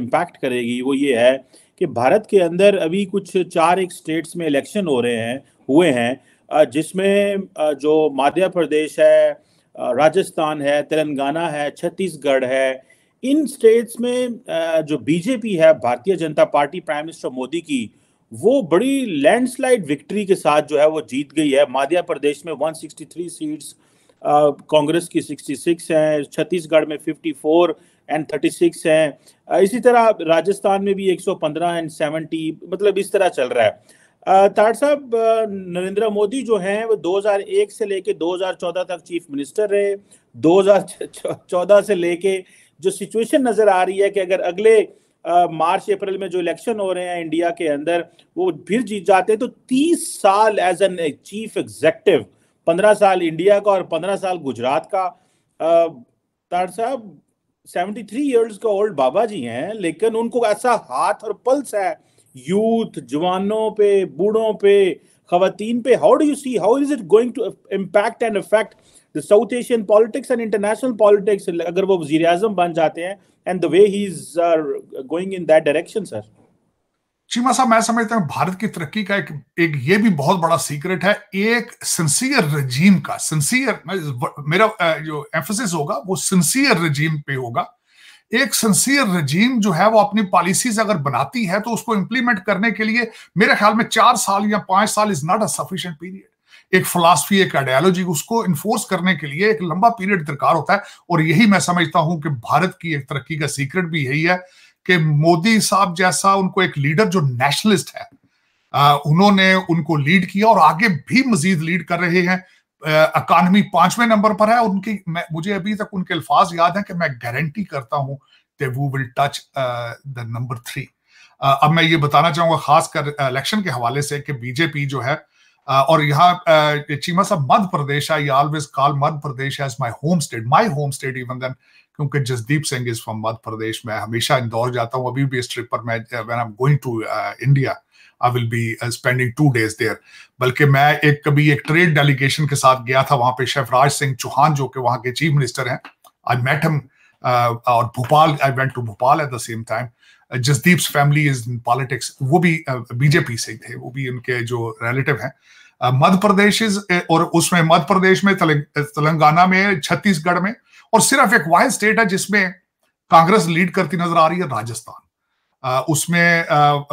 Impact करेगी वो ये है कि भारत के अंदर अभी कुछ चार एक स्टेट्स में इलेक्शन हो रहे हैं हुए हैं जिसमें जो मध्य प्रदेश है राजस्थान है तेलंगाना है छत्तीसगढ़ है इन स्टेट्स में जो बीजेपी है भारतीय जनता पार्टी प्राइम मिनिस्टर मोदी की वो बड़ी लैंडस्लाइड विक्ट्री के साथ जो है वो जीत गई है मध्य प्रदेश में 163 सीट्स कांग्रेस की 66 हैं छत्तीसगढ़ में 54 एंड सिक्स हैं इसी तरह राजस्थान में भी एक सौ पंद्रह एंड सेवेंटी मतलब इस तरह चल रहा है ताट साहब नरेंद्र मोदी जो हैं वो 2001 से लेके 2014 तक चीफ मिनिस्टर रहे 2014 से लेके जो सिचुएशन नज़र आ रही है कि अगर अगले मार्च अप्रैल में जो इलेक्शन हो रहे हैं इंडिया के अंदर वो फिर जीत जाते हैं तो 30 साल एज एन चीफ एग्जेक्टिव 15 साल इंडिया का और 15 साल गुजरात का तार साहब सेवेंटी थ्री ईयर्स का ओल्ड बाबा जी हैं लेकिन उनको ऐसा हाथ और पल्स है यूथ जवानों पे बूढ़ों पे खातन पे how do you see how is it going to impact and effect the South Asian politics and international politics अगर वो वजीर बन जाते हैं and the way he is going in that direction sir Cheema साहब मैं समझता हूँ भारत की तरक्की का एक एक ये भी बहुत बड़ा सीक्रेट है एक सिंसियर रजीम का सिंसियर मेरा जो एम्फोसिस होगा वो सिंसियर रजीम पे होगा एक सिंसियर रजीम जो है वो अपनी पॉलिसीज अगर बनाती है तो उसको इंप्लीमेंट करने के लिए मेरे ख्याल में चार साल या पांच साल is not a sufficient period एक फिलासफी एक आइडियालॉजी उसको इन्फोर्स करने के लिए एक लंबा पीरियड दरकार होता है और यही मैं समझता हूं कि भारत की एक तरक्की का सीक्रेट भी यही है कि मोदी साहब जैसा उनको एक लीडर जो नेशनलिस्ट है उन्होंने उनको लीड किया और आगे भी मजीद लीड कर रहे हैं अकानमी पांचवें नंबर पर है उनकी मैं मुझे अभी तक उनके अल्फाज याद है कि मैं गारंटी करता हूं कि वो will touch the number three अब मैं ये बताना चाहूंगा खासकर इलेक्शन के हवाले से कि बीजेपी जो है और यहाँ चीमा साहब मध्य प्रदेश है always call Madhya Pradesh my home state my home state even then क्योंकि जसदीप सिंह इज फ्रॉम मध्य प्रदेश मैं हमेशा इंदौर जाता हूँ अभी भी इस ट्रिप पर मैं when I am going to India I will be spending two days there बल्कि मैं एक कभी एक ट्रेड डेलीगेशन के साथ गया था वहां पे शेफराज सिंह चौहान जो कि वहां के चीफ मिनिस्टर हैं आई मेट हम और Bhopal I went to Bhopal at the same time Jasdeep family is in politics वो भी बीजेपी से थे वो भी उनके जो रिलेटिव हैं मध्य प्रदेश और उसमें मध्य प्रदेश में तेलंगाना में छत्तीसगढ़ में और सिर्फ एक वाहिद स्टेट है जिसमें कांग्रेस लीड करती नजर आ रही है राजस्थान उसमें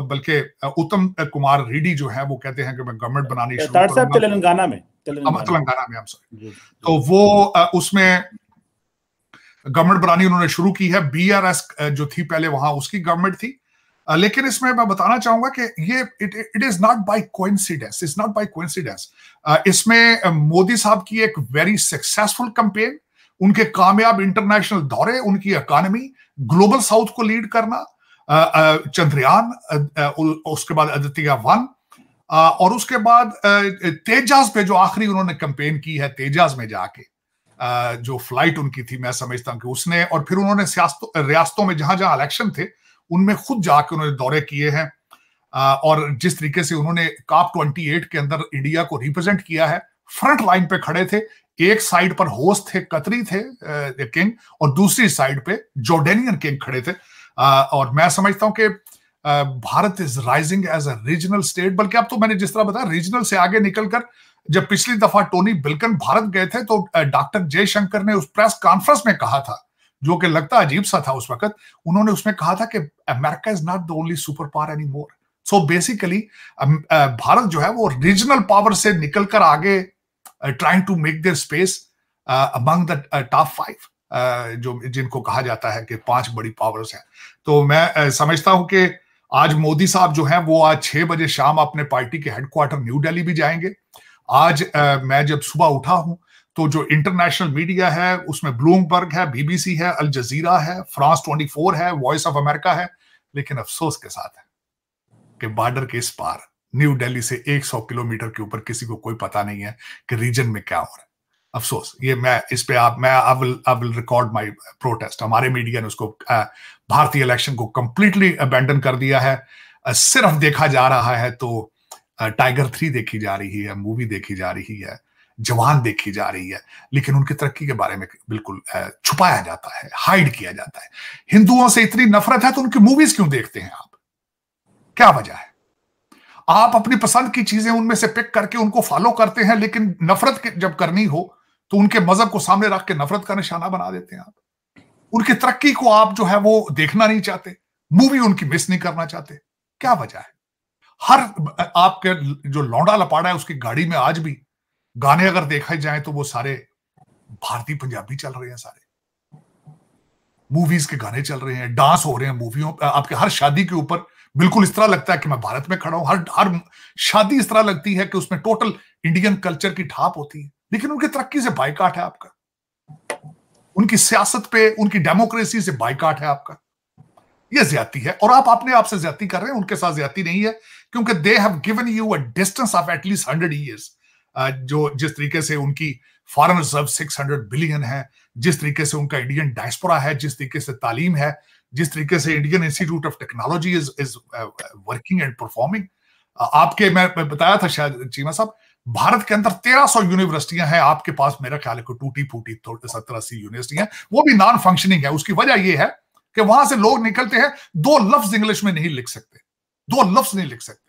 बल्कि उत्तम कुमार रेड्डी जो है वो कहते हैं कि मैं गवर्नमेंट बनानी तेलंगाना में तेलंगाना में सॉरी तो वो उसमें गवर्नमेंट बनानी उन्होंने शुरू की है बीआरएस जो थी पहले वहां उसकी गवर्नमेंट थी लेकिन इसमें मैं बताना चाहूंगा कि ये it it is not by coincidence is not by coincidence इसमें मोदी साहब की एक वेरी सक्सेसफुल कंपेन उनके कामयाब इंटरनेशनल दौरे उनकी इकॉनमी ग्लोबल साउथ को लीड करना चंद्रयान उसके बाद आदित्य वन और उसके बाद तेजास पे जो आखिरी उन्होंने कंपेन की है तेजास में जाके जो फ्लाइट उनकी थी मैं समझता हूँ कि उसने और फिर उन्होंने रियासतों में जहां जहां इलेक्शन थे उनमें खुद जाके उन्होंने दौरे किए हैं और जिस तरीके से उन्होंने काप ट्वेंटी के अंदर इंडिया को रिप्रेजेंट किया है फ्रंट लाइन पे खड़े थे एक साइड पर होस्ट थे कतरी थे किंग और दूसरी साइड पे जोर्डेनियन किंग खड़े थे और मैं समझता हूं कि Bharat is rising as a regional state बल्कि अब तो मैंने जिस तरह बताया रीजनल से आगे निकलकर जब पिछली दफा टोनी बिल्कन भारत गए थे तो डॉक्टर जयशंकर ने उस प्रेस कॉन्फ्रेंस में कहा था जो कि लगता अजीब सा था उस वक्त उन्होंने उसमें कहा था कि America is not the only super power any more so basically Bharat जो है वो रीजनल पावर से निकलकर आगे trying to make their space among the top five जो जिनको कहा जाता है कि पांच बड़ी पावर्स हैं तो मैं uh, समझता हूं कि आज मोदी साहब जो हैं वो आज छह बजे शाम अपने पार्टी के हेडक्वार्टर न्यू दिल्ली भी जाएंगे आज uh, मैं जब सुबह उठा हूं तो जो इंटरनेशनल मीडिया है उसमें ब्लूमबर्ग है बीबीसी है अल जजीरा है फ्रांस 24 है वॉइस ऑफ अमेरिका है लेकिन अफसोस के साथ है कि बॉर्डर के इस पार न्यू दिल्ली से 100 किलोमीटर के ऊपर किसी को कोई पता नहीं है कि रीजन में क्या हो रहा है अफसोस ये मैं इस पे आप मैं I will I will record my protest हमारे मीडिया ने उसको भारतीय इलेक्शन को कंप्लीटली अबेंडन कर दिया है सिर्फ देखा जा रहा है तो टाइगर थ्री देखी जा रही है मूवी देखी जा रही है जवान देखी जा रही है लेकिन उनकी तरक्की के बारे में बिल्कुल छुपाया जाता है हाइड किया जाता है हिंदुओं से इतनी नफरत है तो उनकी मूवीज क्यों देखते हैं आप क्या वजह है आप अपनी पसंद की चीजें उनमें से पिक करके उनको फॉलो करते हैं लेकिन नफरत जब करनी हो तो उनके मजहब को सामने रख के नफरत का निशाना बना देते हैं आप उनकी तरक्की को आप जो है वो देखना नहीं चाहते मूवी उनकी मिस नहीं करना चाहते क्या वजह है हर आपके जो लौंडा लपाड़ा है उसकी गाड़ी में आज भी गाने अगर देखा जाए तो वो सारे भारतीय पंजाबी चल रहे हैं सारे मूवीज के गाने चल रहे हैं डांस हो रहे हैं मूवियों आपके हर शादी के ऊपर बिल्कुल इस तरह लगता है कि मैं भारत में खड़ा हूं हर हर शादी इस तरह लगती है कि उसमें टोटल इंडियन कल्चर की ठाप होती है लेकिन उनकी तरक्की से बाइकाट है आपका उनकी सियासत पे उनकी डेमोक्रेसी से बाइकाट है आपका ये ज्यादा है और आप अपने आप से ज्यादा कर रहे हैं उनके साथ ज्यादा नहीं है क्योंकि they have given you a distance of at least hundred years जो जिस तरीके से उनकी फॉरन रिजर्व 600 बिलियन है जिस तरीके से उनका इंडियन डायस्पोरा है जिस तरीके से तालीम है जिस तरीके से Indian Institute of Technology is is working and performing आपके मैं, मैं बताया था शायद चीमा साहब भारत के अंदर 1300 यूनिवर्सिटियां हैं आपके पास मेरा ख्याल है टूटी फूटी सत्तर अस्सी यूनिवर्सिटियां वो भी नॉन फंक्शनिंग है उसकी वजह यह है कि वहां से लोग निकलते हैं दो लफ्ज इंग्लिश में नहीं लिख सकते दो लफ्ज नहीं लिख सकते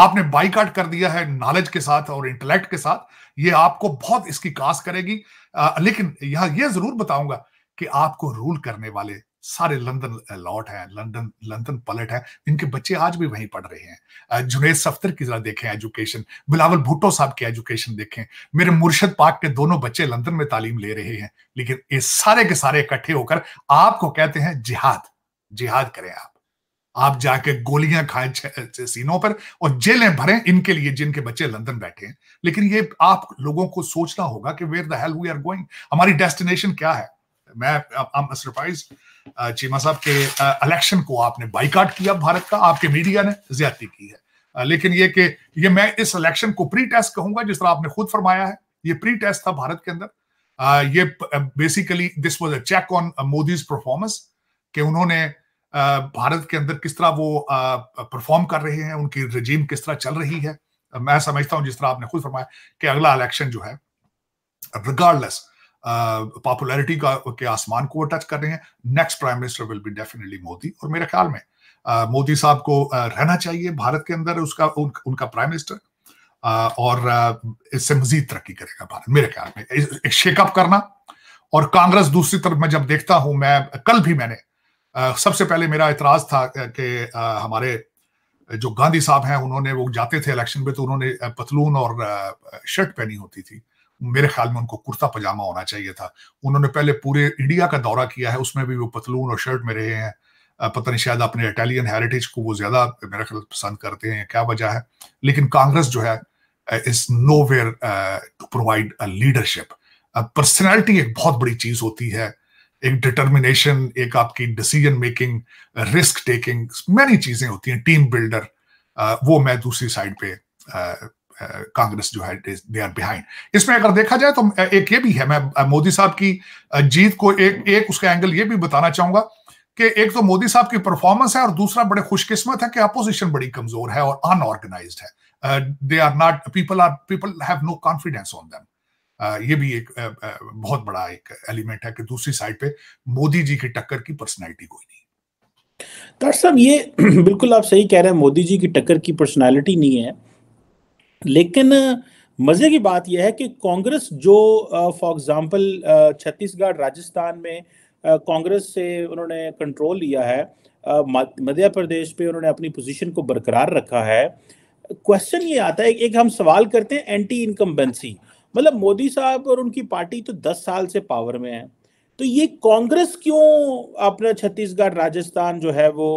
आपने बाइकाट कर दिया है नॉलेज के साथ और इंटेलेक्ट के साथ ये आपको बहुत इसकी कास करेगी आ, लेकिन यहां यह जरूर बताऊंगा कि आपको रूल करने वाले सारे लंदन लॉट हैं लंदन लंदन पलट हैं इनके बच्चे आज भी वहीं पढ़ रहे हैं जुनेद सफ्तर की जरा देखें एजुकेशन बिलावल भुट्टो साहब की एजुकेशन देखें मेरे मुर्शद पाक के दोनों बच्चे लंदन में तालीम ले रहे हैं लेकिन ये सारे के सारे इकट्ठे होकर आपको कहते हैं जिहाद जिहाद करें आप आप जाके गोलियां खाएं सीनों पर और जेलें भरें इनके लिए जिनके बच्चे लंदन बैठे हैं लेकिन ये आप लोगों को सोचना होगा कि where the hell we are going हमारी डेस्टिनेशन क्या है मैं आई एम सरप्राइज चीमा साहब के इलेक्शन को आपने बाइकाट किया भारत का आपके मीडिया ने ज्यादा की है लेकिन ये कि ये मैं इस इलेक्शन को प्री टेस्ट कहूंगा जिस तरह आपने खुद फरमाया है ये प्री टेस्ट था भारत के अंदर आ, ये basically this was a check on Modi's performance कि उन्होंने आ, भारत के अंदर किस तरह वो परफॉर्म कर रहे हैं उनकी रजीम किस तरह चल रही है मैं समझता हूं जिस तरह आपने खुद फरमाया कि अगला इलेक्शन जो है रिगार्डलेस पॉपुलैरिटी का के आसमान को वो टच कर रहे हैं next prime minister will be definitely Modi और मेरे ख्याल में मोदी साहब को रहना चाहिए भारत के अंदर उसका उन, उनका प्राइम मिनिस्टर और इससे मजीद तरक्की करेगा भारत मेरे ख्याल में एक शेकअप करना और कांग्रेस दूसरी तरफ मैं जब देखता हूं मैं कल भी मैंने सबसे पहले मेरा इतराज था कि हमारे जो गांधी साहब हैं उन्होंने वो जाते थे इलेक्शन में तो उन्होंने पतलून और शर्ट पहनी होती थी मेरे ख्याल में उनको कुर्ता पजामा होना चाहिए था उन्होंने पहले पूरे इंडिया का दौरा किया है उसमें भी वो पतलून और शर्ट में रहे हैं पता नहीं शायद अपने इटालियन हेरिटेज को वो ज्यादा मेरे ख्याल पसंद करते हैं क्या वजह है लेकिन कांग्रेस जो है is nowhere to provide leadership personality एक बहुत बड़ी चीज होती है एक डिटर्मिनेशन एक आपकी decision making risk taking many चीजें होती हैं टीम बिल्डर वो मैं दूसरी साइड पे कांग्रेस जो है दे आर बिहाइंड इसमें अगर देखा जाए तो एक ये भी है मैं मोदी साहब की जीत को एक एक उसका एंगल ये भी बताना चाहूंगा कि एक तो मोदी साहब की परफॉर्मेंस है और दूसरा बड़े खुशकिस्मत है कि अपोजिशन बड़ी कमजोर है और अनऑर्गेनाइज है they are not people are people have no confidence on them ये भी एक बहुत बड़ा एक एलिमेंट है कि दूसरी साइड पे मोदी जी की टक्कर की पर्सनैलिटी कोई नहीं डॉक्टर साहब ये बिल्कुल आप सही कह रहे हैं मोदी जी की टक्कर की पर्सनैलिटी नहीं है लेकिन मजे की बात यह है कि कांग्रेस जो फॉर एग्जांपल छत्तीसगढ़ राजस्थान में कांग्रेस से उन्होंने कंट्रोल लिया है मध्य प्रदेश पे उन्होंने अपनी पोजीशन को बरकरार रखा है क्वेश्चन ये आता है एक हम सवाल करते हैं एंटी इनकम्बेंसी मतलब मोदी साहब और उनकी पार्टी तो दस साल से पावर में है तो ये कांग्रेस क्यों अपना छत्तीसगढ़ राजस्थान जो है वो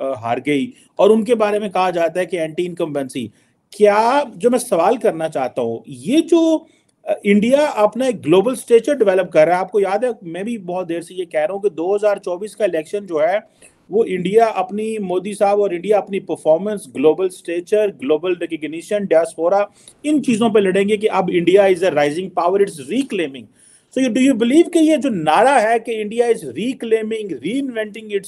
आ, आ, हार गई और उनके बारे में कहा जाता है कि एंटी इनकम्बेंसी क्या जो मैं सवाल करना चाहता हूँ ये जो इंडिया अपना एक ग्लोबल स्टेचर डेवलप कर रहा है आपको याद है मैं भी बहुत देर से ये कह रहा हूँ कि 2024 का इलेक्शन जो है वो इंडिया अपनी मोदी साहब और इंडिया अपनी performance global stature global recognition diaspora इन चीज़ों पे लड़ेंगे कि अब India is a rising power it's reclaiming so you do you believe कि ये जो नारा है कि India is reclaiming reinventing it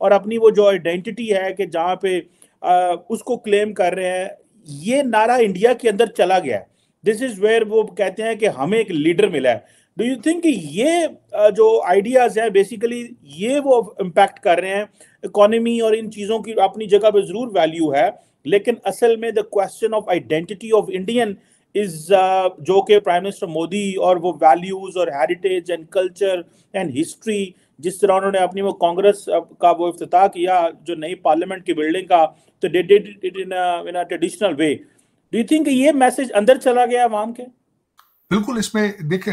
और अपनी वो जो आइडेंटिटी है कि जहाँ पे आ, उसको क्लेम कर रहे हैं ये नारा इंडिया के अंदर चला गया है दिस इज वेयर वो कहते हैं कि हमें एक लीडर मिला है डू यू थिंक ये जो आइडियाज़ हैं बेसिकली ये वो इम्पैक्ट कर रहे हैं इकोनॉमी और इन चीज़ों की अपनी जगह पे ज़रूर वैल्यू है लेकिन असल में the question of identity of Indian is uh, जो के प्राइम मिनिस्टर मोदी और वो वैल्यूज और heritage and culture and history जिस तरह उन्होंने अपनी वो कांग्रेस uh, का वो अफ्ताह किया जो नई पार्लियामेंट की बिल्डिंग का तो in traditional way do you think ये मैसेज अंदर चला गया आवाम के बिल्कुल इसमें देखें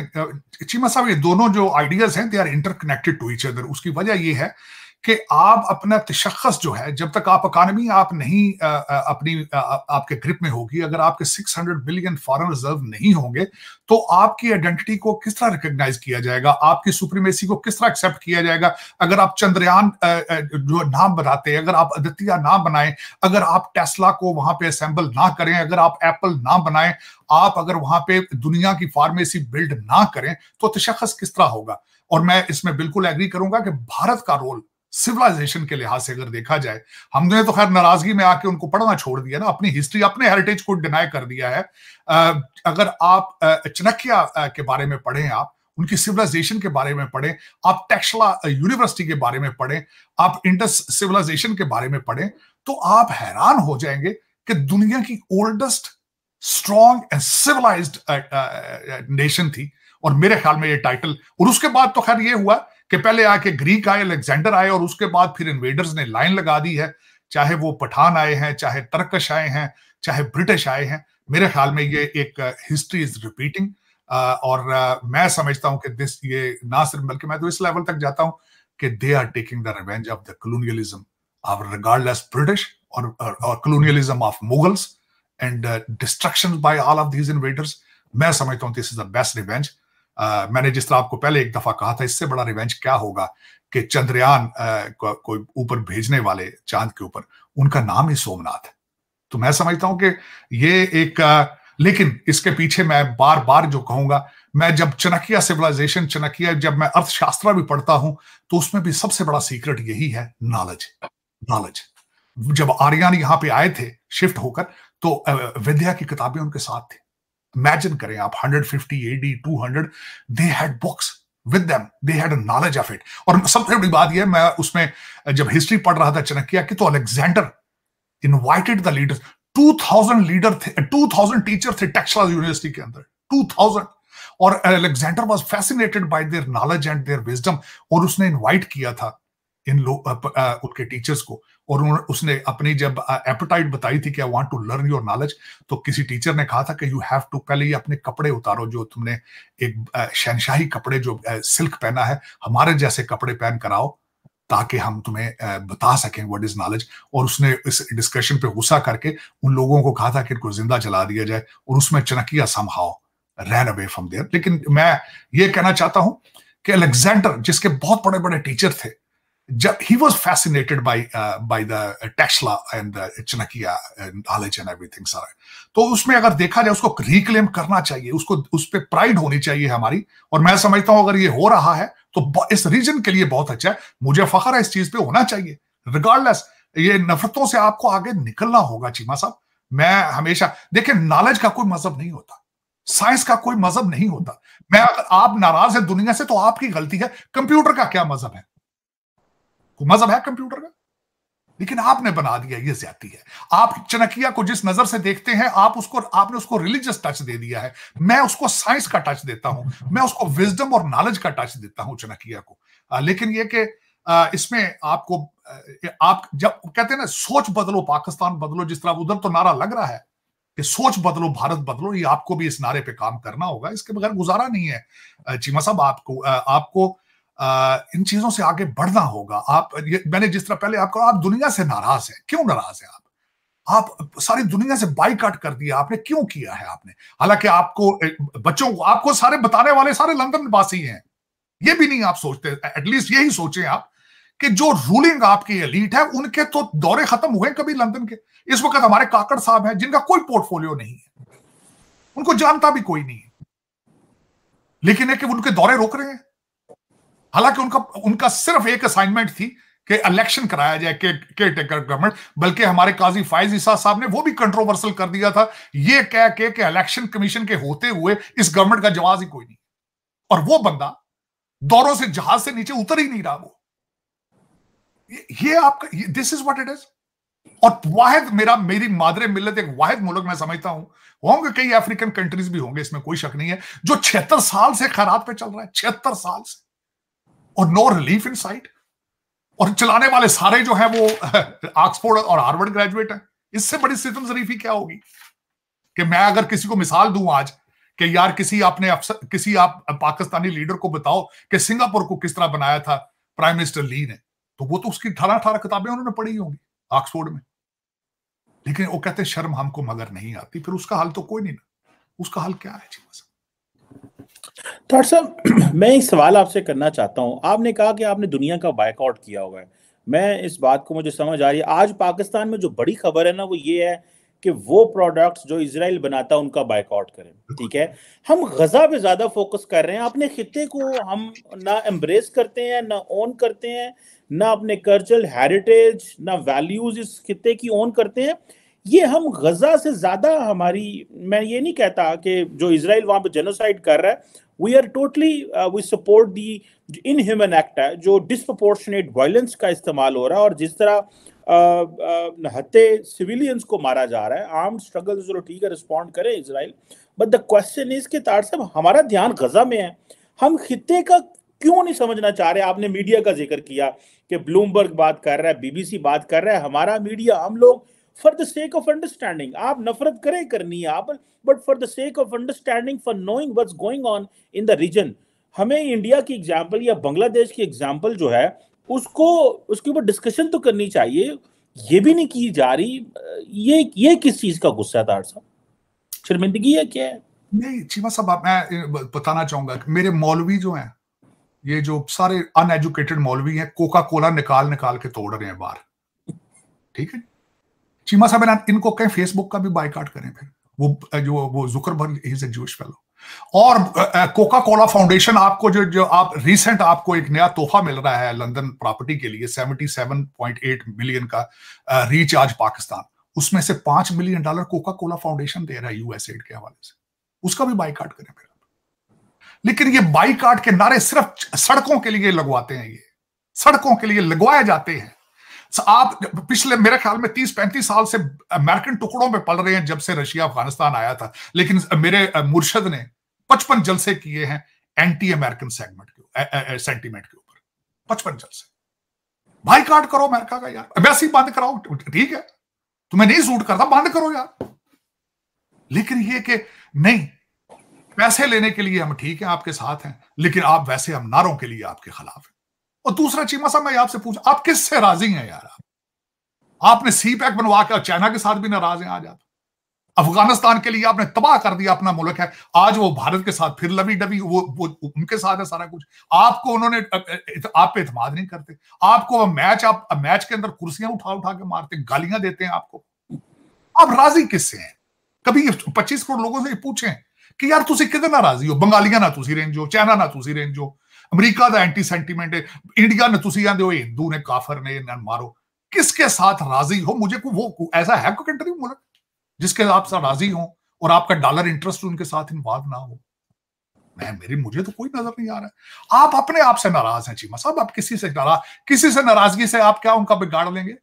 चीमा साहब ये दोनों जो आइडियाज हैं they are interconnected to each other उसकी वजह ये है कि आप अपना तशखस जो है जब तक आप अकानमी आप नहीं आ, अपनी आ, आपके ग्रिप में होगी अगर आपके 600 बिलियन फॉरेन रिजर्व नहीं होंगे तो आपकी आइडेंटिटी को किस तरह रिकॉग्नाइज किया जाएगा आपकी सुप्रीमेसी को किस तरह एक्सेप्ट किया जाएगा अगर आप चंद्रयान जो नाम बनाते अगर आप आदित्य नाम बनाएं अगर आप टेस्ला को वहां पर असेंबल ना करें अगर आप एप्पल ना बनाएं आप अगर वहां पर दुनिया की फार्मेसी बिल्ड ना करें तो तशखस किस तरह होगा और मैं इसमें बिल्कुल एग्री करूंगा कि भारत का रोल सिविलाइजेशन के लिहाज से अगर देखा जाए हमने तो खैर नाराजगी में आके उनको पढ़ना छोड़ दिया ना अपनी हिस्ट्री अपने हेरिटेज को डिनाई कर दिया है अगर आप चनकिया के बारे में पढ़ें आप उनकी सिविलाइजेशन के बारे में पढ़ें आप टेक्सला यूनिवर्सिटी के बारे में पढ़ें आप इंडस सिविलाइजेशन के बारे में पढ़ें तो आप हैरान हो जाएंगे कि दुनिया की oldest strong and civilised nation थी और मेरे ख्याल में ये टाइटल और उसके बाद तो खैर ये हुआ कि पहले आके ग्रीक आए अलेक्जेंडर आए और उसके बाद फिर इन्वेडर्स ने लाइन लगा दी है चाहे वो पठान आए हैं चाहे तर्कश आए हैं चाहे ब्रिटिश आए हैं मेरे ख्याल में ये एक हिस्ट्री इज रिपीटिंग और मैं समझता हूं कि दिस ये ना सिर्फ बल्कि मैं तो इस लेवल तक जाता हूं कि they are taking the revenge of the colonialism our regardless British और colonialism of Mughals and destruction by all of these invaders मैं समझता हूं this is the best revenge मैंने जिस तरह आपको पहले एक दफा कहा था इससे बड़ा रिवेंज क्या होगा कि चंद्रयान कोई ऊपर भेजने वाले चांद के ऊपर उनका नाम ही सोमनाथ तो मैं समझता हूं कि ये एक आ, लेकिन इसके पीछे मैं बार बार जो कहूंगा मैं जब चनकिया सिविलाइजेशन चनकिया जब मैं अर्थशास्त्र भी पढ़ता हूं तो उसमें भी सबसे बड़ा सीक्रेट यही है नॉलेज नॉलेज जब आर्यन यहां पे आए थे शिफ्ट होकर तो विद्या की किताबें उनके साथ थी इमेजिन करें आप 150 AD 200 they had books with them they had knowledge of it और सबसे बड़ी बात यह मैं उसमें जब हिस्ट्री पढ़ रहा था चनकिया की तो Alexander invited the leaders 2000 leader थे 2000 टीचर थे टेक्सला यूनिवर्सिटी के अंदर 2000 और Alexander was fascinated by their knowledge and their wisdom और उसने इनवाइट किया था इन लोग उनके टीचर्स को और उसने अपनी जब एपेटाइट बताई थी कि I want to learn your knowledge तो किसी टीचर ने कहा था कि यू हैव टू पहले ये अपने कपड़े उतारो जो तुमने एक शहनशाही कपड़े जो सिल्क पहना है हमारे जैसे कपड़े पहन कराओ ताकि हम तुम्हें बता सकें व्हाट इज नॉलेज और उसने इस डिस्कशन पे गुस्सा करके उन लोगों को कहा था कि इनको जिंदा जला दिया जाए और उसमें Chanakya somehow ran away from there लेकिन मैं ये कहना चाहता हूं कि अलेक्जेंडर जिसके बहुत बड़े बड़े टीचर थे he was fascinated by uh, by the Taxila and Chanakya knowledge and everything सारा तो उसमें अगर देखा जाए उसको रिक्लेम करना चाहिए उसको उस पर प्राइड होनी चाहिए हमारी और मैं समझता हूं अगर ये हो रहा है तो इस रीजन के लिए बहुत अच्छा है मुझे फखर है इस चीज पे होना चाहिए रिगार्डलेस ये नफरतों से आपको आगे निकलना होगा चीमा साहब मैं हमेशा देखिए नॉलेज का कोई मजहब नहीं होता साइंस का कोई मजहब नहीं होता मैं अगर आप नाराज है दुनिया से तो आपकी गलती है कंप्यूटर का क्या मजहब है कोई मजहब है कंप्यूटर का लेकिन आपने बना दिया ये ज्यादा है आप चनकिया को जिस नजर से देखते हैं आप उसको आपने उसको रिलीजियस टच दे दिया है मैं उसको साइंस का टच देता हूं मैं उसको विजडम और नॉलेज का टच देता हूं चनकिया को आ, लेकिन ये कि इसमें आपको आप जब कहते हैं ना सोच बदलो पाकिस्तान बदलो जिस तरह उधर तो नारा लग रहा है कि सोच बदलो भारत बदलो ये आपको भी इस नारे पे काम करना होगा इसके बगैर गुजारा नहीं है चीमा साहब आपको आपको इन चीजों से आगे बढ़ना होगा आप ये, मैंने जिस तरह पहले आपको आप दुनिया से नाराज हैं क्यों नाराज हैं आप आप सारी दुनिया से बाईकाट कर दिया आपने क्यों किया है आपने हालांकि आपको बच्चों को आपको सारे बताने वाले सारे लंदन वासी हैं ये भी नहीं आप सोचते एटलीस्ट यही सोचें आप कि जो रूलिंग आपकी एलीट है उनके तो दौरे खत्म हुए कभी लंदन के इस वक्त हमारे काकड़ साहब हैं जिनका कोई पोर्टफोलियो नहीं है उनको जानता भी कोई नहीं है लेकिन है कि उनके दौरे रोक रहे हैं हालांकि उनका उनका सिर्फ एक असाइनमेंट थी कि इलेक्शन कराया जाए के टेकर गवर्नमेंट बल्कि हमारे काजी फायज ईसा साहब ने वो भी कंट्रोवर्सल कर दिया था ये कह के कि इलेक्शन कमीशन के होते हुए इस गवर्नमेंट का जवाब ही कोई नहीं और वो बंदा दौरों से जहाज से नीचे उतर ही नहीं रहा वो ये, आपका this is what it is और वाहिद मेरा मेरी मादरे मिलत एक वाहिद मुल्क मैं समझता हूं होंगे कई अफ्रीकन कंट्रीज भी होंगे इसमें कोई शक नहीं है जो छिहत्तर साल से खराब पे चल रहा है छिहत्तर साल से और नो रिलीफ इन साइट और चलाने वाले सारे जो है वो ऑक्सफोर्ड और हार्वर्ड ग्रेजुएट है इससे बड़ी सितम शरीफी क्या होगी कि मैं अगर किसी को मिसाल दू आज कि यार किसी आपने अफसर किसी आप पाकिस्तानी लीडर को बताओ कि सिंगापुर को किस तरह बनाया था प्राइम मिनिस्टर ली ने तो वो तो उसकी अठारह अठारह किताबें उन्होंने पढ़ी होंगी ऑक्सफोर्ड में लेकिन वो कहते शर्म हमको मगर नहीं आती फिर उसका हल तो कोई नहीं ना उसका हल क्या है जी मसा? डॉक्टर साहब मैं एक सवाल आपसे करना चाहता हूं आपने कहा कि आपने दुनिया का बायकआउट किया हुआ है मैं इस बात को मुझे समझ आ रही है आज पाकिस्तान में जो बड़ी खबर है ना वो ये है कि वो प्रोडक्ट्स जो इसराइल बनाता है उनका बायकआउट करें ठीक है हम गजा पे ज़्यादा फोकस कर रहे हैं अपने खत्े को हम ना एम्ब्रेस करते हैं ना ओन करते हैं ना अपने कल्चरल हेरिटेज ना वैल्यूज इस खत्े की ओन करते हैं ये हम गजा से ज्यादा हमारी मैं ये नहीं कहता कि जो इसराइल वहां पर जेनोसाइड कर रहा है we are totally we support the inhuman act है जो डिसप्रोपोर्शनेट वायलेंस का इस्तेमाल हो रहा है और जिस तरह uh, uh, हते सिविलियंस को मारा जा रहा है आर्म स्ट्रगल चलो ठीक है रिस्पॉन्ड करे Israel but the question is के तार साहब हमारा ध्यान गजा में है हम खत्े का क्यों नहीं समझना चाह रहे आपने मीडिया का जिक्र किया कि ब्लूमबर्ग बात कर रहा है बीबीसी बात कर रहा है हमारा मीडिया हम लोग for the sake of understanding आप नफरत करें करनी है आप but for the sake of understanding for knowing what's going on in the region हमें इंडिया की एग्जाम्पल या बांग्लादेश की एग्जाम्पल जो है उसको उसके ऊपर डिस्कशन तो करनी चाहिए ये भी नहीं की जा रही ये ये किस चीज का गुस्सा था साहब शर्मिंदगी है क्या नहीं चीमा साहब मैं बताना चाहूंगा मेरे मौलवी जो हैं ये जो सारे अनएजुकेटेड मौलवी हैं कोका कोला निकाल निकाल के तोड़ रहे हैं बाहर ठीक है चीमा साहब इनको कहें फेसबुक का भी बाइकाट करें फिर वो जो वो जुकरबर्ग इज ए जोश फेलो और कोका कोला फाउंडेशन आपको जो जो आप रिसेंट आपको एक नया तोहफा मिल रहा है लंदन प्रॉपर्टी के लिए 77.8 मिलियन का रिचार्ज पाकिस्तान उसमें से पांच million dollar Coca Cola foundation दे रहा है यूएसएड के हवाले से उसका भी बाईकाट करें फिर लेकिन ये बाईकाट के नारे सिर्फ सड़कों के लिए लगवाते हैं ये सड़कों के लिए लगवाए जाते हैं आप पिछले मेरे ख्याल में तीस पैंतीस साल से अमेरिकन टुकड़ों में पड़ रहे हैं जब से रशिया अफगानिस्तान आया था लेकिन मेरे मुर्शद ने पचपन जलसे किए हैं एंटी अमेरिकन सेगमेंट के सेंटीमेंट के ऊपर पचपन जलसे भाई काट करो अमेरिका का यार वैसे ही बंद कराओ ठीक है तुम्हें तो नहीं सूट करता बंद करो यार लेकिन ये कि नहीं पैसे लेने के लिए हम ठीक है आपके साथ हैं लेकिन आप वैसे हम नारों के लिए आपके खिलाफ हैं और दूसरा चीमा साहब मैं आपसे पूछ आप किस से राजी हैं यार आपने सी पैक बनवा के चाइना के साथ भी नाराज हैं आज आप अफगानिस्तान के लिए आपने तबाह कर दिया अपना मुल्क है आज वो भारत के साथ फिर लवी डबी वो, वो उनके साथ है सारा कुछ आपको उन्होंने आप पे इतमाद नहीं करते आपको वो मैच आप मैच के अंदर कुर्सियां उठा उठा के मारते गालियां देते हैं आपको आप राजी किससे हैं कभी पच्चीस करोड़ लोगों से पूछे कि यार तुम किधर ना राजी हो बंगालिया ना तुम रेंज हो चाइना ना तुम रेंज हो अमरीका का एंटी सेंटीमेंट है इंडिया ने तुम कहते हो हिंदू ने काफर ने इन्हें मारो किसके साथ राजी हो मुझे को वो ऐसा है कोई कंट्री मुल्क जिसके आप राजी हो और आपका डॉलर इंटरेस्ट उनके साथ इन्वॉल्व ना हो मैं मेरी मुझे तो कोई नजर नहीं आ रहा है आप अपने आप से नाराज हैं चीमा साहब आप किसी से नाराज किसी से नाराजगी से आप क्या उनका बिगाड़ लेंगे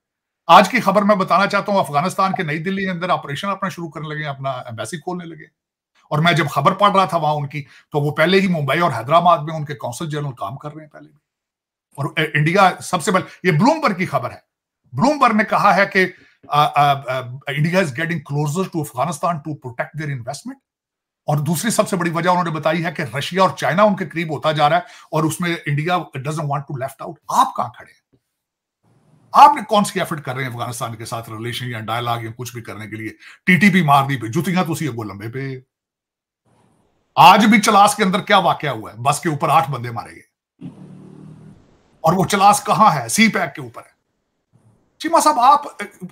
आज की खबर मैं बताना चाहता हूं अफगानिस्तान के नई दिल्ली के अंदर ऑपरेशन अपना शुरू करने लगे अपना एम्बेसी खोलने लगे और मैं जब खबर पढ़ रहा था वहां उनकी तो वो पहले ही मुंबई और हैदराबाद में उनके कौंसल जनरल काम कर रहे हैं पहले भी और इंडिया सबसे पहले ये ब्लूमबर्ग की खबर है ब्लूमबर्ग ने कहा है कि India is getting closer to Afghanistan to protect their investment और दूसरी सबसे बड़ी वजह उन्होंने बताई है कि रशिया और चाइना उनके करीब होता जा रहा है और उसमें India doesn't want to left out आप कहां खड़े हैं आपने कौन सी एफर्ट कर रहे हैं अफगानिस्तान के साथ रिलेशन या डायलॉग या कुछ भी करने के लिए टीटीपी मार दी पे जुतियां तो उसी गोलंबे पे आज भी चलास के अंदर क्या वाक हुआ है बस के ऊपर आठ बंदे मारे गए और वो चलास कहां है सी पैक के ऊपर है चीमा साहब आप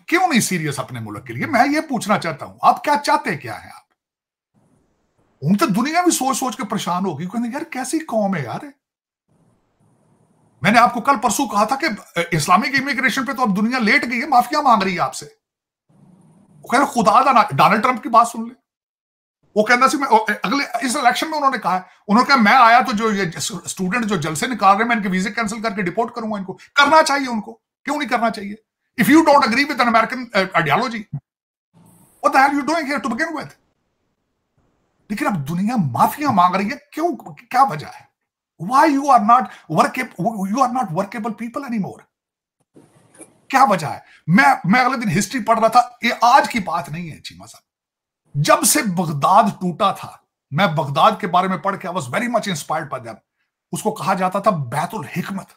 क्यों नहीं सीरियस अपने मुल्क के लिए मैं ये पूछना चाहता हूं आप क्या चाहते क्या है आप उन तो दुनिया भी सोच सोच के परेशान होगी कहते यार कैसी कौम है यार मैंने आपको कल परसों कहा था कि इस्लामिक इमिग्रेशन पे तो अब दुनिया लेट गई है माफिया मांग रही है आपसे खुदा डोनाल्ड ट्रंप की बात सुन ले वो कहना मैं अगले इस इलेक्शन में उन्होंने कहा उन्होंने कहा मैं आया तो जो ये स्टूडेंट जो जलसे निकाल रहे मैं इनके वीजे कैंसिल करके डिपोर्ट करूंगा इनको करना चाहिए उनको क्यों नहीं करना चाहिए if you don't agree with an American ideology you doing here to begin with लेकिन अब दुनिया माफिया मांग रही है क्यों क्या वजह है why you are not work you are not workable people any more क्या वजह है मैं मैं अगले दिन हिस्ट्री पढ़ रहा था ये आज की बात नहीं है चीमा साहब जब से बगदाद टूटा था मैं बगदाद के बारे में पढ़ के I was very much inspired by them उसको कहा जाता था बैतुल हिकमत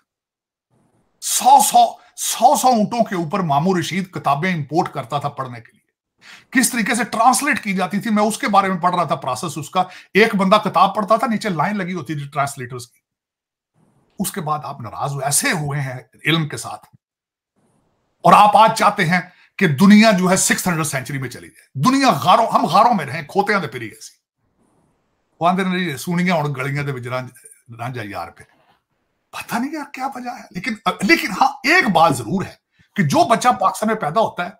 सौ सौ सौ सौ ऊंटों के ऊपर मामू रशीद किताबें इंपोर्ट करता था पढ़ने के लिए किस तरीके से ट्रांसलेट की जाती थी मैं उसके बारे में पढ़ रहा था प्रोसेस उसका एक बंदा किताब पढ़ता था नीचे लाइन लगी होती थी ट्रांसलेटर्स की उसके बाद आप नाराज हुए ऐसे हुए हैं इल्म के साथ और आप आज चाहते हैं कि दुनिया जो है सिक्स हंड्रेड सेंचुरी में चली जाए दुनिया गारों हम गारों में रहे खोतिया दे फिरी ऐसी आंदे ने सुनिया हूँ गलियां रांझा यार पे पता नहीं यार क्या वजह है लेकिन लेकिन हाँ एक बात जरूर है कि जो बच्चा पाकिस्तान में पैदा होता है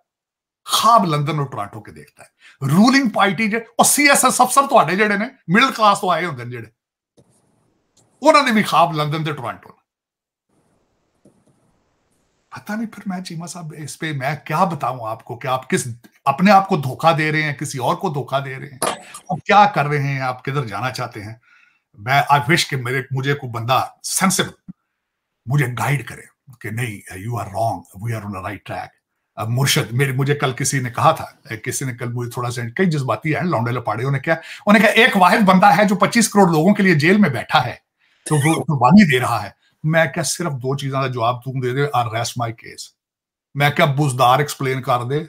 ਖਾਬ लंदन और ਟੋਰਾਂਟੋ के देखता है रूलिंग पार्टी ਜੇ ਉਹ ਸੀਐਸਐਸ एस ਤੁਹਾਡੇ ਜਿਹੜੇ ਨੇ ਮਿਡਲ ਕਲਾਸ ਤੋਂ ਆਏ ਹੁੰਦੇ ਨੇ ਜਿਹੜੇ ਉਹਨਾਂ ਦੇ ਵੀ ਖਾਬ ਲੰਡਨ पता नहीं फिर मैं चीमा साहब इस पे मैं क्या बताऊं आपको कि आप किस अपने आप को धोखा दे रहे हैं किसी और को धोखा दे रहे हैं आप क्या कर रहे हैं आप किधर जाना चाहते हैं मैं आई विश कि मेरे मुझे को बंदा सेंसिबल मुझे गाइड करे कि नहीं you are wrong we are on the right track अब मुर्शद मेरे मुझे कल किसी ने कहा था किसी ने कल मुझे थोड़ा सा कई जज्बाती है लौंडे लपाड़े उन्हें क्या उन्हें क्या एक वाहिद बंदा है जो 25 करोड़ लोगों के लिए जेल में बैठा है तो वो कुर्बानी दे रहा है ਮੈਂ ਕਿਹਾ ਸਿਰਫ ਦੋ ਚੀਜ਼ਾਂ ਦਾ ਜਵਾਬ ਤੂੰ ਦੇ they are rest my case ਮੈਂ ਕਿਹਾ ਬੁਜ਼ਦਾਰ ਐਕਸਪਲੇਨ ਕਰ ਦੇ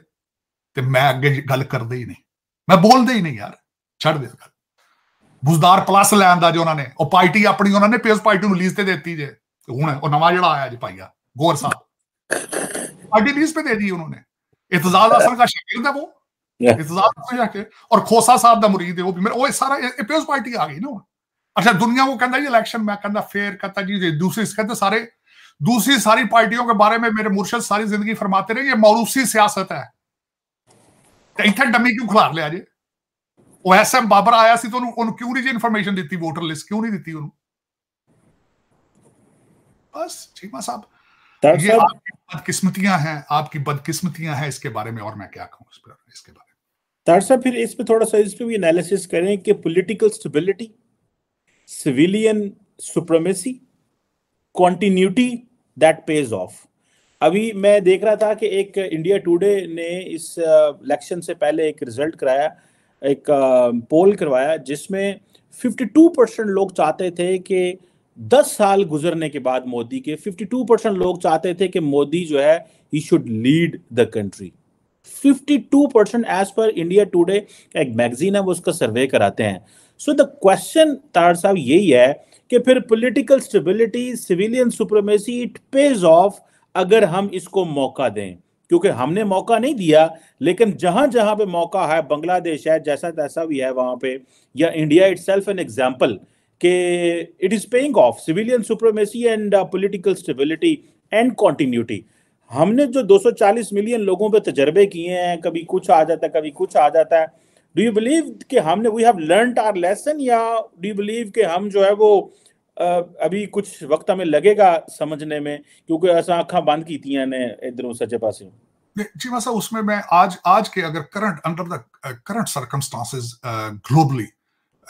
ਤੇ ਮੈਂ ਅੱਗੇ ਗੱਲ ਕਰਦਾ ਹੀ ਨਹੀਂ ਮੈਂ ਬੋਲਦਾ ਹੀ ਨਹੀਂ ਯਾਰ ਛੱਡ ਦੇ ਗੱਲ ਬੁਜ਼ਦਾਰ ਪਲੱਸ ਲੈਣ ਦਾ ਜੋ ਉਹਨਾਂ ਨੇ ਉਹ ਪਾਰਟੀ ਆਪਣੀ ਉਹਨਾਂ ਨੇ ਪੀਐਸ ਪਾਰਟੀ ਨੂੰ ਲੀਜ਼ ਤੇ ਦਿੱਤੀ ਜੇ ਹੁਣ ਉਹ ਨਵਾਂ ਜਿਹੜਾ ਆਇਆ ਜੀ ਭਾਈਆ ਗੌਰ ਸਾਹਿਬ ਪਾਰਟੀ ਲੀਜ਼ ਤੇ ਦੇ ਦੀ ਉਹਨਾਂ ਨੇ ਇਤਜ਼ਾਜ਼ ਅਸਰ ਦਾ ਸ਼ਾਗਿਰਦ ਦਾ ਉਹ ਇਤਜ਼ਾਜ਼ ਕੋਈ ਆ ਕੇ ਔਰ ਖੋਸਾ ਸਾਹਿਬ ਦਾ ਮੁਰੀਦ ਹੈ ਉਹ ਵੀ ਮੇਰੇ ਉਹ ਸਾਰਾ ਪੀਐਸ ਪਾਰਟੀ ਆ ਗਈ ਨਾ अच्छा दुनिया को कहता जी इलेक्शन मैं कहता फेयर कहता जी ਦੂਸਰੀ कहते सारे दूसरी सारी पार्टियों के बारे में मेरे मुर्शद सारी जिंदगी फरमाते रहे ये मौरूसी सियासत है तो इतना डमी क्यों खिलार लिया जी वो एस एम बाबर आया तो ਉਹਨੂੰ क्यों नहीं जी ਇਨਫੋਰਮੇਸ਼ਨ दी वोटर लिस्ट क्यों नहीं दी उन्होंने बस ਚੀਮਾ ਸਾਹਿਬ ਇਹ आपकी बदकिस्मतियां हैं आपकी बदकिस्मतियां हैं इसके बारे में और मैं क्या कहूं इस पर इसके बारे में डॉक्टर साहब फिर इस पे थोड़ा सा इस पे भी एनालिसिस करें कि political stability civilian supremacy continuity that pays off अभी मैं देख रहा था कि एक इंडिया टुडे ने इस इलेक्शन uh, से पहले एक रिजल्ट कराया एक पोल uh, करवाया जिसमें 52 परसेंट लोग चाहते थे कि 10 साल गुजरने के बाद मोदी के 52 परसेंट लोग चाहते थे कि मोदी जो है he should lead the country 52 percent as पर इंडिया टुडे एक मैगजीन है वो उसका सर्वे कराते हैं सो द क्वेश्चन तार साहब यही है कि फिर political stability civilian supremacy it pays off अगर हम इसको मौका दें क्योंकि हमने मौका नहीं दिया लेकिन जहां जहां पे मौका है बांग्लादेश है जैसा तैसा भी है वहां पे या India itself an example के it is paying off civilian supremacy and political stability and continuity हमने जो 240 मिलियन लोगों पे तजर्बे किए हैं कभी कुछ आ जाता है कभी कुछ आ जाता है डू यू बिलीव कि हमने we have learn our lesson या डू यू बिलीव कि हम जो है वो अभी कुछ वक्त हमें लगेगा समझने में क्योंकि ऐसा अखा बंद की थी ने इधरों सज्जे पास जी मसा उसमें मैं आज आज के अगर current under the current circumstances globally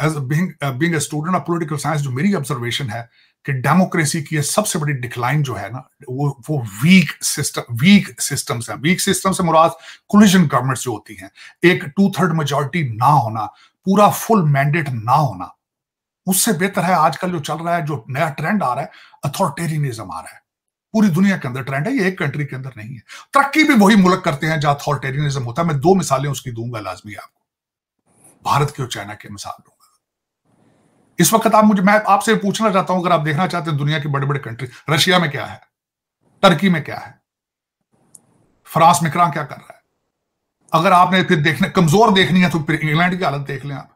as being student of political science जो मेरी ऑब्जर्वेशन है कि डेमोक्रेसी की सबसे बड़ी डिक्लाइन जो है ना वो वो वीक सिस्टम वीक सिस्टम्स है वीक सिस्टम से मुराद कुलिजन गवर्नमेंट्स जो होती हैं एक टू थर्ड मेजोरिटी ना होना पूरा फुल मैंडेट ना होना उससे बेहतर है आजकल जो चल रहा है जो नया ट्रेंड आ रहा है अथॉरिटेरियनिज्म आ रहा है पूरी दुनिया के अंदर ट्रेंड है ये एक कंट्री के अंदर नहीं है तरक्की भी वही मुल्क करते हैं जहां अथॉरिटेरियनिज्म होता है मैं दो मिसालें उसकी दूंगा लाजमी आपको भारत की और चाइना की मिसाल दूंगा इस वक्त आप मुझे मैं आपसे पूछना चाहता हूं अगर आप देखना चाहते हैं दुनिया की बड़े बड़े कंट्री रशिया में क्या है टर्की में क्या है फ्रांस में क्या कर रहा है अगर आपने फिर देखने कमजोर देखनी है तो फिर इंग्लैंड की हालत देख लें आप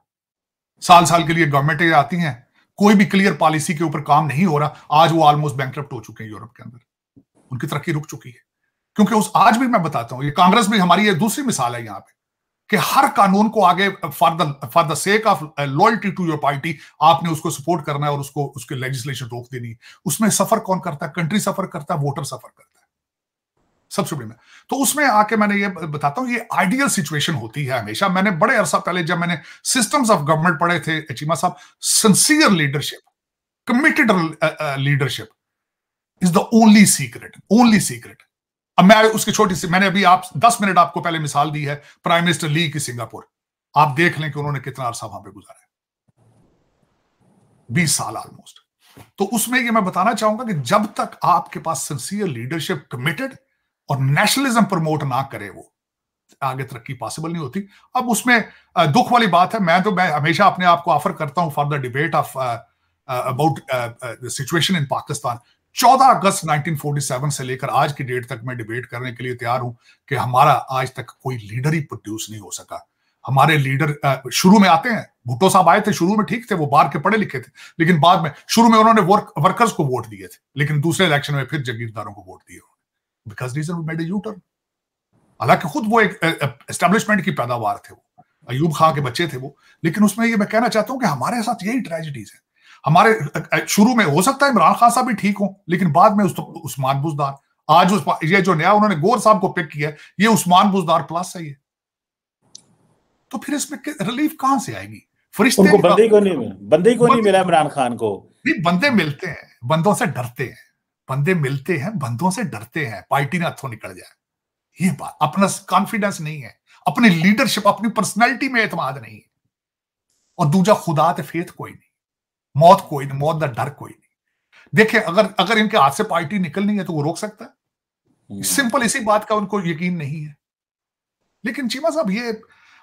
साल साल के लिए गवर्नमेंटें आती हैं कोई भी क्लियर पॉलिसी के ऊपर काम नहीं हो रहा आज वो ऑलमोस्ट बैंक हो चुके हैं यूरोप के अंदर उनकी तरक्की रुक चुकी है क्योंकि उस आज भी मैं बताता हूं ये कांग्रेस भी हमारी ये दूसरी मिसाल है यहाँ पे कि हर कानून को आगे for the for the sake of loyalty to your party आपने उसको सपोर्ट करना है और उसको उसके लेजिस्लेशन रोक देनी है उसमें सफर कौन करता है कंट्री सफर करता है वोटर सफर करता है सब्सिडी में तो उसमें आके मैंने ये बताता हूं ये आइडियल सिचुएशन होती है हमेशा मैंने बड़े अरसा पहले जब मैंने सिस्टम्स ऑफ गवर्नमेंट पढ़े थे चीमा साहब sincere leadership committed leadership is the only secret only secret अब मैं उसकी छोटी सी मैंने अभी आप दस मिनट आपको पहले मिसाल दी है प्राइम मिनिस्टर ली की सिंगापुर आप देख लें कि उन्होंने कितना अरसा वहां पर गुजारा बीस साल ऑलमोस्ट तो उसमें ये मैं बताना चाहूंगा कि जब तक आपके पास सिंसियर लीडरशिप कमिटेड और नेशनलिज्म प्रमोट ना करे वो आगे तरक्की पॉसिबल नहीं होती अब उसमें दुख वाली बात है मैं तो मैं हमेशा अपने आप को ऑफर करता हूं for the debate of about situation in Pakistan 14 अगस्त 1947 से लेकर आज की डेट तक मैं डिबेट करने के लिए तैयार हूं कि हमारा आज तक कोई लीडर ही प्रोड्यूस नहीं हो सका हमारे लीडर शुरू में आते हैं भुट्टो साहब आए थे शुरू में ठीक थे वो बाहर के पढ़े लिखे थे लेकिन बाद में शुरू में उन्होंने वर्क वर्कर्स को वोट दिए थे लेकिन दूसरे इलेक्शन में फिर जगीरदारों को वोट दिए because reason made U turn हालांकि खुद वो एक एस्टेब्लिशमेंट की पैदावार थे वो अयूब खां के बच्चे थे वो लेकिन उसमें ये मैं कहना चाहता हूँ कि हमारे साथ यही ट्रेजिडीज है हमारे शुरू में हो सकता है इमरान खान साहब भी ठीक हो लेकिन बाद में उस्मान बुजदार आज उस, ये जो नया उन्होंने गोर साहब को पिक किया ये उस्मान बुजदार प्लस है ये तो फिर इसमें रिलीफ कहां से आएगी फरिश्ते उनको बंदे को नहीं मिला बंदे को नहीं मिला इमरान खान को नहीं बंदे मिलते हैं बंदों से डरते हैं बंदे मिलते हैं बंदों से डरते हैं पार्टी ने हथों निकल जाए ये बात अपना कॉन्फिडेंस नहीं है अपनी लीडरशिप अपनी पर्सनैलिटी में एतमाद नहीं है और दूजा खुदा ते फेथ कोई नहीं मौत कोई नहीं मौत का डर कोई नहीं देखिए अगर अगर इनके हाथ से पार्टी निकलनी है तो वो रोक सकता है हम्म। सिंपल इसी बात का उनको यकीन नहीं है लेकिन चीमा साहब ये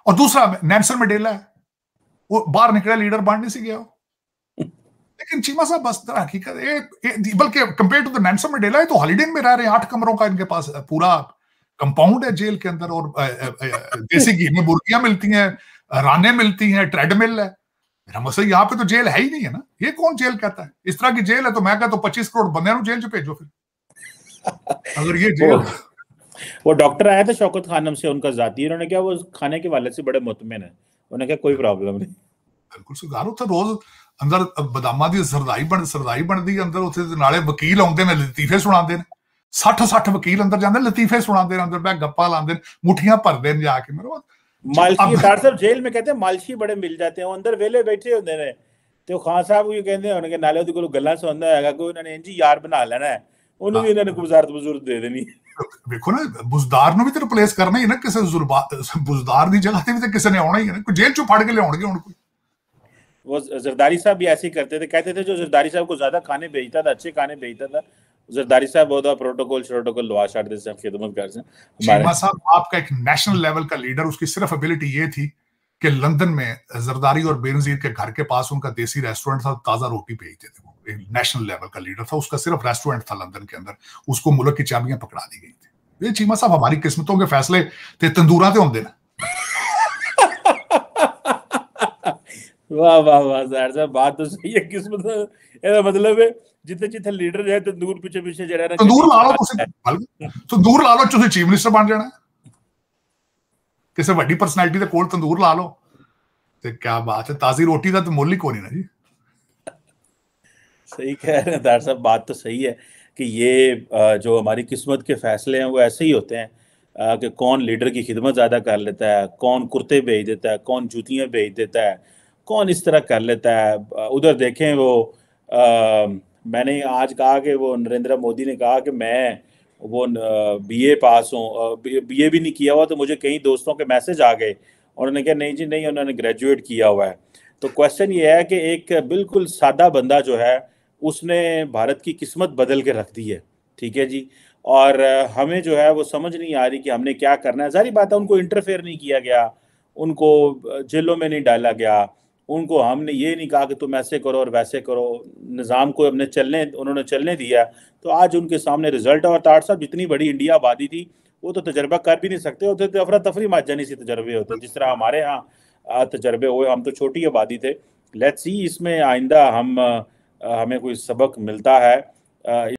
और दूसरा नैनसन मेडेला है वो बाहर निकला लीडर बांटने से गया हो लेकिन चीमा साहब बस हकीकत बल्कि कंपेयर टू द में मेडेला है तो हॉलीडे में रह रहे हैं आठ कमरों का इनके पास पूरा कंपाउंड है जेल के अंदर और देसी घी में मुर्गियां मिलती हैं राने मिलती हैं ट्रेडमिल है मेरा मसला मतलब यहाँ पे तो जेल है ही नहीं है ना ये कौन जेल कहता है इस तरह की जेल है तो मैं कहता तो पच्चीस करोड़ बंदे जेल भेजो फिर अगर ये जेल वो डॉक्टर आया था शौकत खानम से उनका जाती उन्होंने क्या वो खाने के वाले से बड़े मुतमिन है उन्होंने क्या कोई प्रॉब्लम नहीं बिल्कुल ਸੁਗਾਰੋ ਤਾਂ रोज अंदर बदामा ਦੀ सरदाई बन सरदाई ਬਣਦੀ ਅੰਦਰ ਉੱਥੇ ਨਾਲੇ ਵਕੀਲ ਆਉਂਦੇ ਨੇ ਲਤੀਫੇ ਸੁਣਾਉਂਦੇ ਨੇ 60 60 ਵਕੀਲ ਅੰਦਰ ਜਾਂਦੇ ਲਤੀਫੇ ਸੁਣਾਉਂਦੇ ਨੇ ਅੰਦਰ ਬੈ ਗੱਪਾਂ ਲਾਉਂਦੇ ਨੇ ਮੁਠੀਆਂ ਭਰਦੇ ਨੇ ਜਾ ਮਾਲਸ਼ੀ ਡਾਕਟਰ ਸਾਹਿਬ ਜੇਲ੍ਹ ਮੇ ਕਹਿੰਦੇ ਮਾਲਸ਼ੀ ਬੜੇ ਮਿਲ ਜਾਂਦੇ ਹੋ ਅੰਦਰ ਵੇਲੇ ਬੈਠੇ ਹੁੰਦੇ ਨੇ ਤੇ ਉਹ ਖਾਨ ਸਾਹਿਬ ਵੀ ਕਹਿੰਦੇ ਹੋਣਗੇ ਨਾਲੇ ਉਹਦੇ ਕੋਲ ਗੱਲਾਂ ਸੁਣਦਾ ਹੋਏਗਾ ਕੋਈ ਉਹਨਾਂ ਨੇ ਇੰਜੀ ਯਾਰ ਬਣਾ ਲੈਣਾ ਹੈ ਉਹਨੂੰ ਵੀ ਇਹਨਾਂ ਨੇ ਗੁਜ਼ਾਰਤ ਬਜ਼ੁਰਗ ਦੇ ਦੇਣੀ ਵੇਖੋ ਨਾ ਬੁਜ਼ਦਾਰ ਨੂੰ ਵੀ ਤੇ ਰਿਪਲੇਸ ਕਰਨਾ ਹੀ ਨਾ ਕਿਸੇ ਬੁਜ਼ਦਾਰ ਦੀ ਜਗ੍ਹਾ ਤੇ ਵੀ ਤੇ ਕਿਸੇ ਨੇ ਆਉਣਾ ਹੀ ਹੈ ਨਾ ਕੋਈ ਜੇਲ੍ਹ ਚੋਂ ਫੜ ਕੇ ਲਿਆਉਣਗੇ ਹੁਣ ਕੋਈ वो जरदारी साहब भी ऐसे ही करते थे कहते थे जो जरदारी साहब को ज्यादा खाने भेजता था अच्छे खाने भेजता था जरदारी साहब बहुत प्रोटोकॉल प्रोटोकॉल लवा छाड़ देते हैं खिदमत कर से हमारे साहब आपका एक नेशनल लेवल का लीडर उसकी सिर्फ एबिलिटी ये थी कि लंदन में जरदारी और बेनजीर के घर के पास उनका देसी रेस्टोरेंट था ताज़ा रोटी भेजते थे वो एक नेशनल लेवल का लीडर था उसका सिर्फ रेस्टोरेंट था लंदन के अंदर उसको मुल्क की चाबियां पकड़ा दी गई थी ये चीमा साहब हमारी किस्मतों के फैसले थे तंदूरा थे होंगे ना वाह वाह वाह साहब बात तो सही है किस्मत मतलब जितने जितने लीडर ਤੁਸੀਂ ਲਾ ਲਓ ਤੁਸੀਂ ਚੀਫ ਮਿਨਿਸਟਰ ਬਣ ਜਾਣਾ ਕਿਸੇ ਵੱਡੀ ਪਰਸਨੈਲਿਟੀ ਦੇ ਕੋਲ ਤੰਦੂਰ ਲਾ ਲਓ ਤੇ ਕੀ ਬਾਤ ਹੈ ਤਾਜ਼ੀ ਰੋਟੀ ਦਾ ਤਾਂ ਮੁੱਲ ਹੀ ਕੋਈ ਨਹੀਂ ਜੀ साहब बात तो सही है जो हमारी किस्मत के फैसले है वो ऐसे ही होते हैं कि कौन लीडर की खिदमत ज़्यादा कर लेता है कौन कुर्ते बेच देता है कौन जूतियां भेज देता है कौन इस तरह कर लेता है उधर देखें वो आ, मैंने आज कहा कि वो नरेंद्र मोदी ने कहा कि मैं वो बीए पास हूँ बीए भी नहीं किया हुआ तो मुझे कई दोस्तों के मैसेज आ गए उन्होंने कहा नहीं जी नहीं उन्होंने ग्रेजुएट किया हुआ है तो क्वेश्चन ये है कि एक बिल्कुल सादा बंदा जो है उसने भारत की किस्मत बदल के रख दी है ठीक है जी और हमें जो है वो समझ नहीं आ रही कि हमने क्या करना है सारी बात है उनको इंटरफेयर नहीं किया गया उनको जेलों में नहीं डाला गया उनको हमने ये नहीं कहा कि तुम ऐसे करो और वैसे करो निज़ाम को हमने चलने उन्होंने चलने दिया तो आज उनके सामने रिजल्ट और तार साहब जितनी बड़ी इंडिया आबादी थी वो तो तजर्बा कर भी नहीं सकते होते तो अफरा तफरी माजानी से तजर्बे होते जिस तरह हमारे यहाँ तजर्बे हुए हम तो छोटी आबादी थे लेट्स सी इसमें आइंदा हम हमें कोई सबक मिलता है